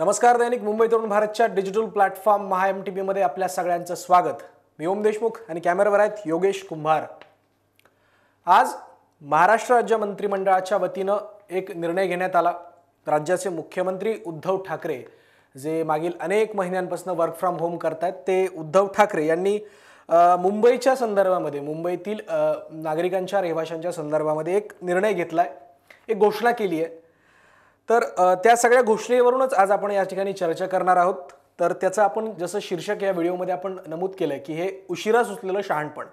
नमस्कार दैनिक मुंबई तरुण भारतच्या digital platform Maha M T आपल्या सगळ्यांचं स्वागत मी ओम देशमुख आणि कॅमेरावर आहेत योगेश कुंभार आज महाराष्ट्र राज्य मंत्रिमंडळाच्या वतीनं एक निर्णय घेण्यात आला राज्याचे मुख्यमंत्री उद्धव ठाकरे जे मागील अनेक महिन्यांपासून वर्क फ्रॉम होम करतायत ते उद्धव ठाकरे यांनी मुंबईच्या संदर्भामध्ये मुंबईतील नागरिकांच्या रहिवाशांच्या संदर्भामध्ये एक निर्णय घेतला आहे एक घोषणा केली आहे तर त्या सगळ्या घोषणेवरूनच आज आपण या ठिकाणी चर्चा करणार आहोत तर त्याचं आपण जसं शीर्षक या व्हिडिओमध्ये आपण नमूद केलं आहे की हे उशिरा सुचलेलं शहाणपण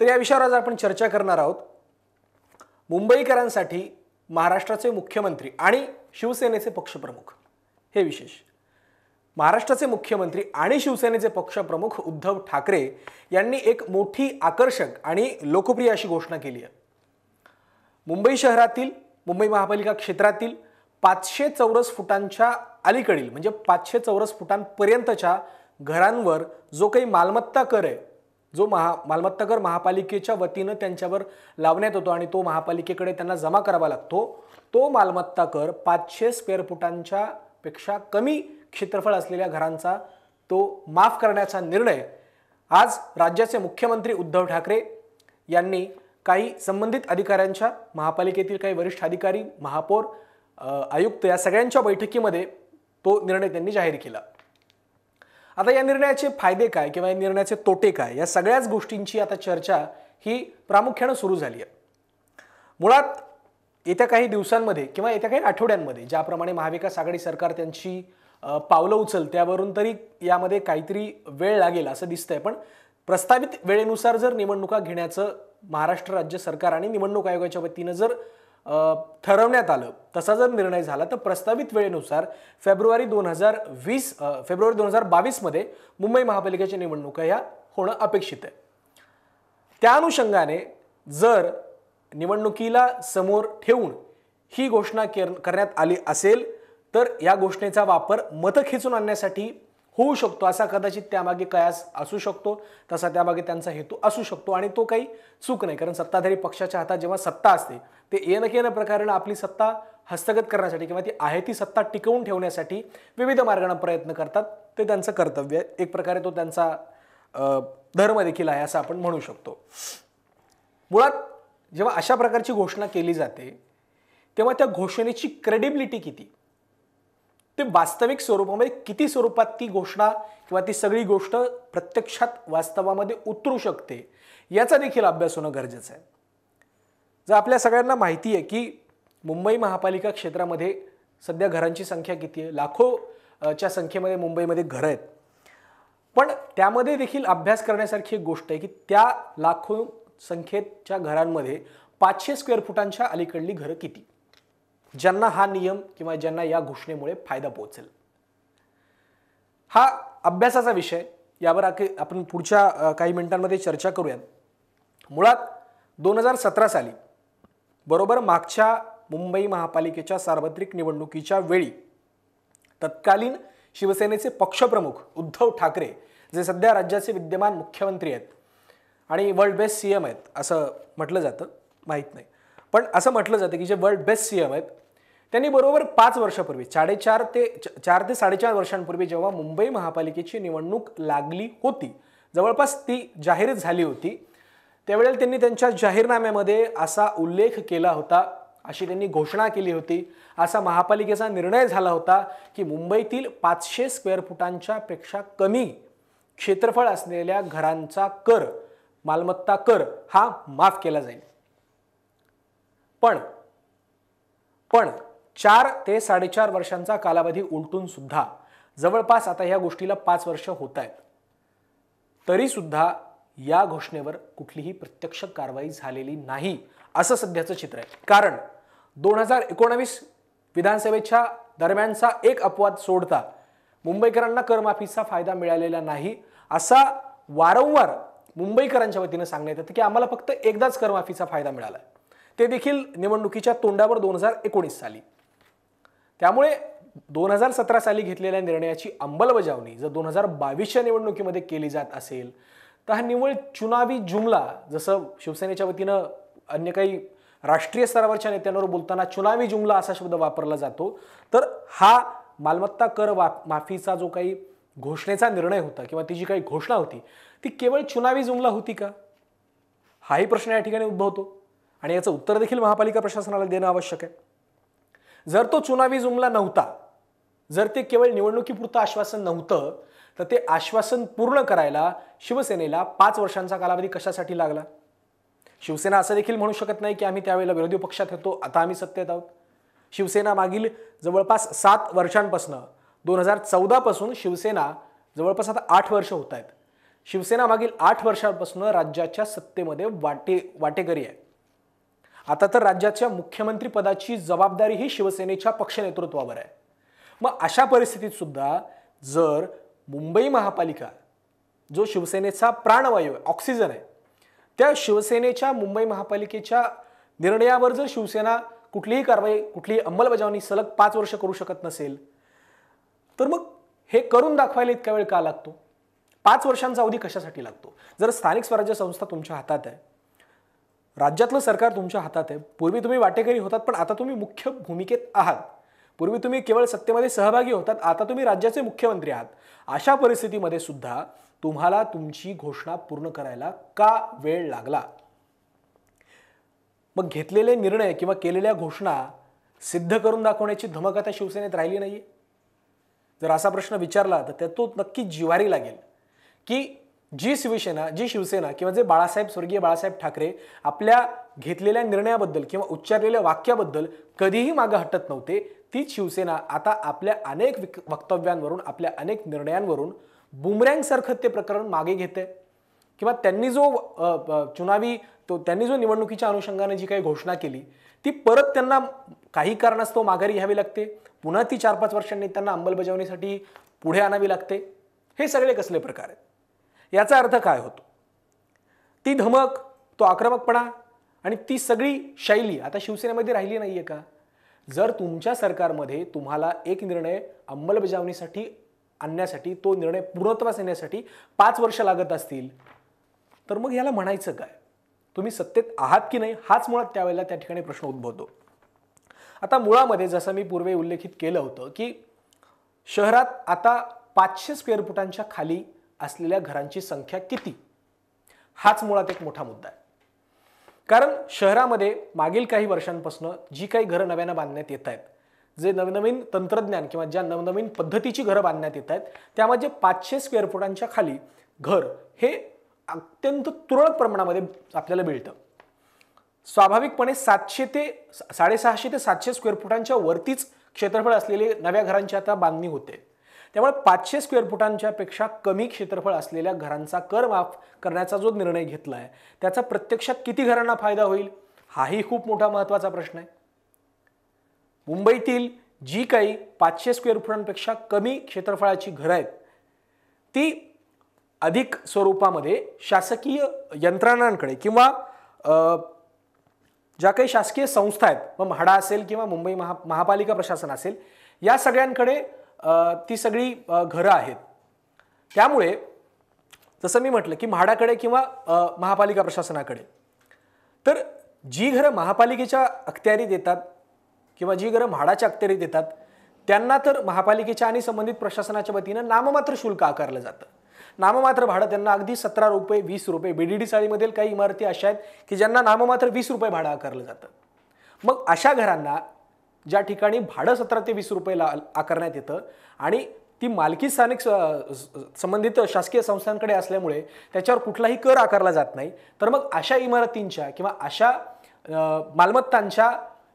तर या विषयावर आज आपण चर्चा करणार आहोत मुंबईकरांसाठी महाराष्ट्राचे मुख्यमंत्री आणि शिवसेनेचे पक्षप्रमुख हे विशेष महाराष्ट्राचे मुख्यमंत्री आणि शिवसेनेचे पक्षप्रमुख उद्धव ठाकरे यांनी एक मोठी आकर्षक आणि लोकप्रिय अशी घोषणा केली आहे मुंबई शहरातील मुंबई महापालिका क्षेत्रातील पाचशे चौरस फुटांच्या अलीकडील म्हणजे पाचशे चौरस फुटांपर्यंतच्या घरांवर जो काही मालमत्ता कर आहे जो महा मालमत्ता कर महापालिकेच्या वतीनं त्यांच्यावर लावण्यात येतो आणि तो महापालिकेकडे त्यांना जमा करावा लागतो तो मालमत्ता कर पाचशे स्क्वेअर फुटांच्या पेक्षा कमी क्षेत्रफळ असलेल्या घरांचा तो माफ करण्याचा निर्णय आज राज्याचे मुख्यमंत्री उद्धव ठाकरे यांनी काही संबंधित अधिकाऱ्यांच्या महापालिकेतील काही वरिष्ठ अधिकारी महापौर आयुक्त या सगळ्यांच्या बैठकीमध्ये तो निर्णय त्यांनी जाहीर केला आता या निर्णयाचे फायदे काय किंवा या निर्णयाचे तोटे काय या सगळ्याच गोष्टींची आता चर्चा ही प्रामुख्यानं सुरू झाली आहे मुळात येत्या काही दिवसांमध्ये किंवा येत्या काही आठवड्यांमध्ये ज्याप्रमाणे महाविकास आघाडी सरकार त्यांची पावलं उचल त्यावरून तरी यामध्ये काहीतरी वेळ लागेल असं दिसतंय पण प्रस्तावित वेळेनुसार जर निवडणुका घेण्याचं महाराष्ट्र राज्य सरकार आणि निवडणूक आयोगाच्या वतीनं जर ठरवण्यात आलं तसा जर निर्णय झाला तर प्रस्तावित वेळेनुसार फेब्रुवारी दोन हजार वीस फेब्रुवारी दोन हजार बावीसमध्ये मुंबई महापालिकेच्या निवडणुका या होणं अपेक्षित आहे त्या अनुषंगाने जर निवडणुकीला समोर ठेवून ही घोषणा करण्यात आली असेल तर या घोषणेचा वापर मतं खेचून आणण्यासाठी होऊ शकतो असा कदाचित त्यामागे कयास असू शकतो तसा त्यामागे त्यांचा हेतू असू शकतो आणि तो काही चूक नाही कारण सत्ताधारी पक्षाच्या हातात जेव्हा सत्ता असते ते येणं केन प्रकारेण आपली सत्ता हस्तगत करण्यासाठी किंवा ती आहे ती सत्ता टिकवून ठेवण्यासाठी विविध मार्गाने प्रयत्न करतात ते त्यांचं कर्तव्य एक प्रकारे तो त्यांचा धर्म देखील आहे असं आपण म्हणू शकतो मुळात जेव्हा अशा प्रकारची घोषणा केली जाते तेव्हा त्या घोषणेची क्रेडिबिलिटी किती ते वास्तविक स्वरूपामध्ये किती स्वरूपात ती घोषणा किंवा ती सगळी गोष्ट प्रत्यक्षात वास्तवामध्ये उतरू शकते याचा देखील अभ्यास होणं गरजेचं आहे जर आपल्या सगळ्यांना माहिती आहे की मुंबई महापालिका क्षेत्रामध्ये सध्या घरांची संख्या किती आहे लाखोच्या संख्येमध्ये मुंबईमध्ये घरं आहेत पण त्यामध्ये देखील अभ्यास करण्यासारखी एक गोष्ट आहे की त्या लाखो संख्येच्या घरांमध्ये पाचशे स्क्वेअर फुटांच्या अलीकडली घरं किती ज्यांना हा नियम किंवा ज्यांना या घोषणेमुळे फायदा पोहोचेल हा अभ्यासाचा विषय यावर आपण पुढच्या काही मिनिटांमध्ये चर्चा करूयात मुळात दोन हजार सतरा साली बरोबर मागच्या मुंबई महापालिकेच्या सार्वत्रिक निवडणुकीच्या वेळी तत्कालीन शिवसेनेचे पक्षप्रमुख उद्धव ठाकरे जे सध्या राज्याचे विद्यमान मुख्यमंत्री आहेत आणि वर्ल्ड बेस्ट सी एम आहेत असं म्हटलं जातं माहीत नाही पण असं म्हटलं जातं की जे वर्ल्ड बेस्ट सी एम आहेत त्यांनी बरोबर पाच वर्षापूर्वी साडेचार ते चार ते साडेचार वर्षांपूर्वी जेव्हा मुंबई महापालिकेची निवडणूक लागली होती जवळपास ती जाहीर झाली होती त्यावेळेला त्यांनी त्यांच्या जाहीरनाम्यामध्ये असा उल्लेख केला होता अशी त्यांनी घोषणा केली होती असा महापालिकेचा निर्णय झाला होता की मुंबईतील पाचशे स्क्वेअर फुटांच्या पेक्षा कमी क्षेत्रफळ असलेल्या घरांचा कर मालमत्ता कर हा माफ केला जाईल पण पण चार ते साडेचार वर्षांचा कालावधी उलटून सुद्धा जवळपास आता या गोष्टीला पाच वर्ष होत आहेत तरीसुद्धा या घोषणेवर कुठलीही प्रत्यक्ष कारवाई झालेली नाही असं सध्याचं चित्र आहे कारण दोन हजार एकोणावीस विधानसभेच्या दरम्यानचा एक अपवाद सोडता मुंबईकरांना करमाफीचा फायदा मिळालेला नाही असा वारंवार मुंबईकरांच्या वतीनं सांगण्यात येतं की आम्हाला फक्त एकदाच करमाफीचा फायदा मिळाला ते देखील निवडणुकीच्या तोंडावर दोन हजार एकोणीस साली त्यामुळे दोन हजार सतरा साली घेतलेल्या निर्णयाची अंमलबजावणी जर दोन हजार बावीसच्या निवडणुकीमध्ये केली जात असेल तर हा निव्वळ चुनावी जुमला जसं शिवसेनेच्या वतीनं अन्य काही राष्ट्रीय स्तरावरच्या नेत्यांवर बोलताना चुनावी जुमला असा शब्द वापरला जातो तर हा मालमत्ता कर वा माफीचा जो काही घोषणेचा निर्णय होता किंवा ती जी काही घोषणा होती ती केवळ चुनावी जुमला होती का हाही प्रश्न या ठिकाणी उद्भवतो आणि याचं उत्तर देखील महापालिका प्रशासनाला देणं आवश्यक आहे जर तो चुनावी जुमला नव्हता जर ते केवळ निवडणुकीपुरतं आश्वासन नव्हतं तर ते आश्वासन पूर्ण करायला शिवसेनेला पाच वर्षांचा कालावधी कशासाठी लागला शिवसेना असं देखील म्हणू शकत नाही की आम्ही त्यावेळेला विरोधी पक्षात होतो आता आम्ही सत्तेत आहोत शिवसेना मागील जवळपास सात वर्षांपासून दोन हजार चौदापासून शिवसेना जवळपास आता आठ वर्ष होत आहेत शिवसेना मागील आठ वर्षांपासून राज्याच्या सत्तेमध्ये वाटे वाटेकरी आहे आता तर राज्याच्या मुख्यमंत्रीपदाची जबाबदारी ही शिवसेनेच्या पक्षनेतृत्वावर आहे मग अशा परिस्थितीत सुद्धा जर मुंबई महापालिका जो शिवसेनेचा प्राणवायू आहे ऑक्सिजन आहे त्या शिवसेनेच्या मुंबई महापालिकेच्या निर्णयावर जर शिवसेना कुठलीही कारवाई कुठलीही अंमलबजावणी सलग पाच वर्ष करू शकत नसेल तर मग हे करून दाखवायला इतका वेळ का लागतो पाच वर्षांचा अवधी कशासाठी लागतो जर स्थानिक स्वराज्य संस्था तुमच्या हातात आहे राज्यातलं सरकार तुमच्या हातात आहे पूर्वी तुम्ही वाटेकरी होतात पण आता तुम्ही मुख्य भूमिकेत आहात पूर्वी तुम्ही केवळ सत्तेमध्ये सहभागी होतात आता तुम्ही राज्याचे मुख्यमंत्री आहात अशा परिस्थितीमध्ये सुद्धा तुम्हाला तुमची घोषणा पूर्ण करायला का वेळ लागला मग घेतलेले निर्णय किंवा केलेल्या घोषणा सिद्ध करून दाखवण्याची धमक आता शिवसेनेत राहिली नाही जर असा प्रश्न विचारला तर तो नक्की जिवारी लागेल की जी शिवसेना जी शिवसेना किंवा जे बाळासाहेब स्वर्गीय बाळासाहेब ठाकरे आपल्या घेतलेल्या निर्णयाबद्दल किंवा उच्चारलेल्या वाक्याबद्दल कधीही मागं हटत नव्हते तीच शिवसेना आता आपल्या अनेक वक्तव्यांवरून आपल्या अनेक निर्णयांवरून बुमरँगसारखं ते प्रकरण मागे घेते किंवा त्यांनी जो चुनावी तो त्यांनी जो निवडणुकीच्या अनुषंगाने जी काही घोषणा केली ती परत त्यांना काही कारणास्तव माघारी घ्यावी लागते पुन्हा ती चार पाच वर्षांनी त्यांना अंमलबजावणीसाठी पुढे आणावी लागते हे सगळे कसले प्रकार आहेत याचा अर्थ काय होतो ती धमक तो आक्रमकपणा आणि ती सगळी शैली आता शिवसेनेमध्ये राहिली नाही आहे का जर तुमच्या सरकारमध्ये तुम्हाला एक निर्णय अंमलबजावणीसाठी आणण्यासाठी तो निर्णय पूर्णत्वास येण्यासाठी पाच वर्ष लागत असतील तर मग याला म्हणायचं काय तुम्ही सत्तेत आहात की नाही हाच मुळात त्यावेळेला त्या ठिकाणी प्रश्न उद्भवतो आता मुळामध्ये जसं मी पूर्वी उल्लेखित केलं होतं की शहरात आता पाचशे स्क्वेअर फुटांच्या खाली असलेल्या घरांची संख्या किती हाच मुळात एक मोठा मुद्दा आहे कारण शहरामध्ये मागील काही वर्षांपासून जी काही घरं नव्यानं बांधण्यात येत आहेत जे नवनवीन तंत्रज्ञान किंवा ज्या नवनवीन पद्धतीची घरं बांधण्यात येत आहेत त्यामध्ये पाचशे स्क्वेअर फुटांच्या खाली घर हे अत्यंत तुरळक प्रमाणामध्ये आपल्याला मिळतं स्वाभाविकपणे सातशे ते साडेसहाशे ते सातशे स्क्वेअर फुटांच्या वरतीच क्षेत्रफळ असलेले नव्या घरांची आता बांधणी होते त्यामुळे पाचशे स्क्वेअर फुटांच्या पेक्षा कमी क्षेत्रफळ असलेल्या घरांचा कर माफ करण्याचा जो निर्णय घेतला आहे त्याचा प्रत्यक्षात किती घरांना फायदा होईल हाही खूप मोठा महत्त्वाचा प्रश्न आहे मुंबईतील जी काही पाचशे स्क्वेअर फुटांपेक्षा कमी क्षेत्रफळाची घरं आहेत ती अधिक स्वरूपामध्ये शासकीय यंत्रणांकडे किंवा ज्या काही शासकीय संस्था आहेत मग म्हाडा असेल किंवा मुंबई महा महापालिका प्रशासन असेल या सगळ्यांकडे ती सगळी घरं आहेत त्यामुळे जसं मी म्हटलं की म्हाडाकडे किंवा महापालिका प्रशासनाकडे तर जी घरं महापालिकेच्या अखत्यारीत येतात किंवा जी घरं म्हाडाच्या अखत्यारीत येतात त्यांना तर महापालिकेच्या आणि संबंधित प्रशासनाच्या वतीनं नाममात्र शुल्क आकारलं जातं नाममात्र भाडं त्यांना अगदी सतरा रुपये वीस रुपये बीडीडी साळीमधील काही इमारती अशा आहेत की ज्यांना नाममात्र वीस रुपये भाडं आकारलं जातं मग अशा घरांना ज्या ठिकाणी भाडं सतरा ते वीस ला आकारण्यात येतं आणि ती मालकी स्थानिक संबंधित शासकीय संस्थांकडे असल्यामुळे त्याच्यावर कुठलाही कर आकारला जात नाही तर मग अशा इमारतींच्या किंवा अशा मालमत्तांच्या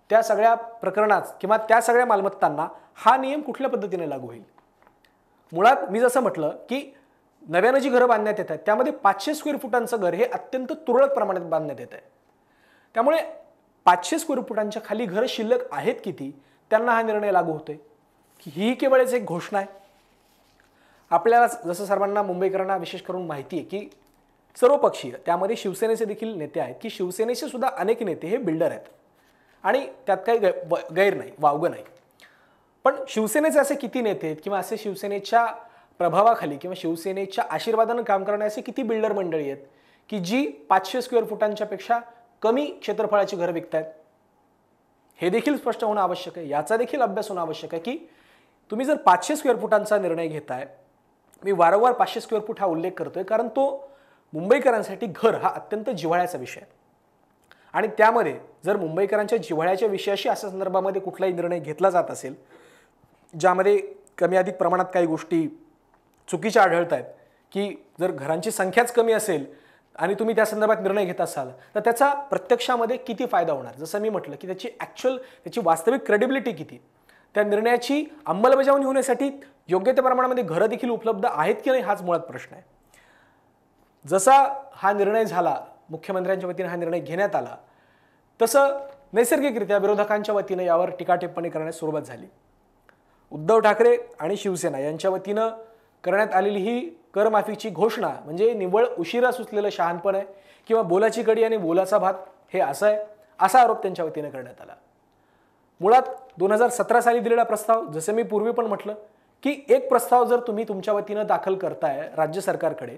त्या सगळ्या प्रकरणात किंवा त्या सगळ्या मालमत्तांना हा नियम कुठल्या पद्धतीने लागू होईल मुळात मी जसं म्हटलं की नव्यानं जी घरं बांधण्यात येत त्यामध्ये पाचशे स्क्वेअर फुटांचं घर हे अत्यंत तुरळक प्रमाणात बांधण्यात येत आहे त्यामुळे पाचशे स्क्वेअर फुटांच्या खाली घरं शिल्लक आहेत किती त्यांना हा निर्णय लागू होतोय ही केवळच एक घोषणा आहे आपल्याला जसं सर्वांना मुंबईकरांना विशेष करून माहिती आहे की सर्वपक्षीय त्यामध्ये शिवसेनेचे देखील नेते आहेत की शिवसेनेचे सुद्धा अनेक नेते हे बिल्डर आहेत आणि त्यात काही गैर नाही वावग नाही पण शिवसेनेचे असे किती नेते आहेत किंवा असे शिवसेनेच्या प्रभावाखाली किंवा शिवसेनेच्या आशीर्वादानं काम करणारे असे किती बिल्डर मंडळी आहेत की जी पाचशे स्क्वेअर फुटांच्यापेक्षा कमी क्षेत्रफळाची घरं विकत आहेत हे देखील स्पष्ट होणं आवश्यक आहे याचा देखील अभ्यास होणं आवश्यक आहे की तुम्ही जर पाचशे स्क्वेअर फुटांचा निर्णय घेत आहे मी वारंवार पाचशे स्क्वेअर फूट हा उल्लेख करतोय कारण तो मुंबईकरांसाठी घर हा अत्यंत जिव्हाळ्याचा विषय आहे आणि त्यामध्ये जर मुंबईकरांच्या जिव्हाळ्याच्या विषयाशी अशा संदर्भामध्ये कुठलाही निर्णय घेतला जात असेल ज्यामध्ये कमी अधिक प्रमाणात काही गोष्टी चुकीच्या आढळत आहेत की जर घरांची संख्याच कमी असेल आणि तुम्ही त्या संदर्भात निर्णय घेत असाल तर त्याचा प्रत्यक्षामध्ये किती फायदा होणार जसं मी म्हटलं की त्याची ॲक्च्युअल त्याची वास्तविक क्रेडिबिलिटी किती त्या निर्णयाची अंमलबजावणी होण्यासाठी योग्य त्या प्रमाणामध्ये घरं देखील उपलब्ध आहेत की नाही हाच मुळात प्रश्न आहे जसा हा निर्णय झाला मुख्यमंत्र्यांच्या वतीने हा निर्णय घेण्यात आला तसं नैसर्गिकरित्या विरोधकांच्या वतीनं यावर टीका टिप्पणी करण्यास सुरुवात झाली उद्धव ठाकरे आणि शिवसेना यांच्या वतीनं करण्यात आलेली ही करमाफीची घोषणा म्हणजे निव्वळ उशिरा सुचलेलं शहाणपण आहे किंवा बोलाची कडी आणि बोलाचा भात हे असं आहे असा आरोप त्यांच्या वतीनं करण्यात आला मुळात दोन हजार सतरा साली दिलेला प्रस्ताव जसं मी पूर्वी पण म्हटलं की एक प्रस्ताव जर तुम्ही तुमच्या वतीनं दाखल करताय राज्य सरकारकडे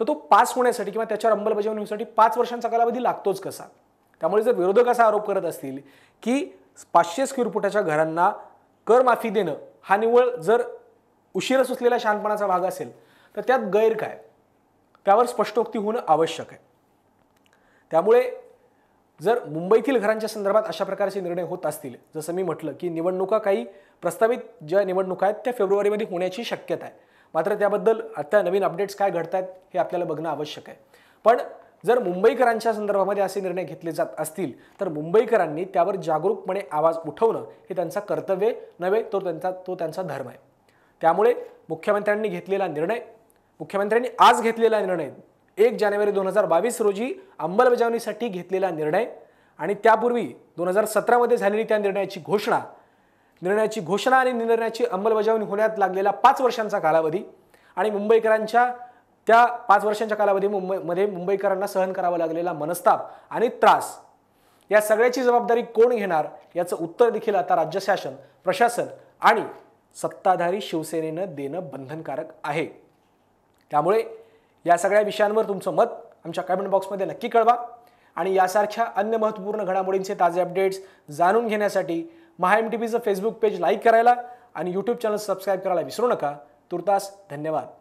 तर तो पास होण्यासाठी किंवा त्याच्यावर अंमलबजावणी होण्यासाठी पाच वर्षांचा कालावधी लागतोच कसा त्यामुळे जर विरोधक असा आरोप करत असतील की पाचशे स्क्वेअर फुटाच्या घरांना करमाफी देणं हा निव्वळ जर उशीर सुचलेला शहाणपणाचा भाग असेल तर त्यात गैर काय त्यावर स्पष्टोक्ती होणं आवश्यक आहे त्यामुळे जर मुंबईतील घरांच्या संदर्भात अशा प्रकारचे निर्णय होत असतील जसं मी म्हटलं की निवडणुका काही प्रस्तावित ज्या निवडणुका आहेत त्या फेब्रुवारीमध्ये होण्याची शक्यता आहे मात्र त्याबद्दल आता नवीन अपडेट्स काय घडत आहेत हे आपल्याला बघणं आवश्यक आहे पण जर मुंबईकरांच्या संदर्भामध्ये असे निर्णय घेतले जात असतील तर मुंबईकरांनी त्यावर जागरूकपणे आवाज उठवणं हे त्यांचा कर्तव्य नव्हे तो त्यांचा तो त्यांचा धर्म आहे त्यामुळे मुख्यमंत्र्यांनी घेतलेला निर्णय मुख्यमंत्र्यांनी आज घेतलेला निर्णय एक जानेवारी दोन हजार बावीस रोजी अंमलबजावणीसाठी घेतलेला निर्णय आणि त्यापूर्वी दोन हजार सतरामध्ये झालेली त्या निर्णयाची घोषणा निर्णयाची घोषणा आणि निर्णयाची अंमलबजावणी होण्यात लागलेला पाच वर्षांचा कालावधी आणि मुंबईकरांच्या त्या पाच वर्षांच्या कालावधी मुंबईमध्ये मुंबईकरांना सहन करावा लागलेला मनस्ताप आणि त्रास या सगळ्याची जबाबदारी कोण घेणार याचं उत्तर देखील आता राज्य शासन प्रशासन आणि सत्ताधारी शिवसेनेनं देणं बंधनकारक आहे त्यामुळे या सगळ्या विषयांवर तुमचं मत आमच्या कमेंट बॉक्समध्ये नक्की कळवा आणि यासारख्या अन्य महत्त्वपूर्ण घडामोडींचे ताजे अपडेट्स जाणून घेण्यासाठी एम टी व्हीचं फेसबुक पेज लाईक करायला आणि यूट्यूब चॅनल सबस्क्राईब करायला विसरू नका तुर्तास धन्यवाद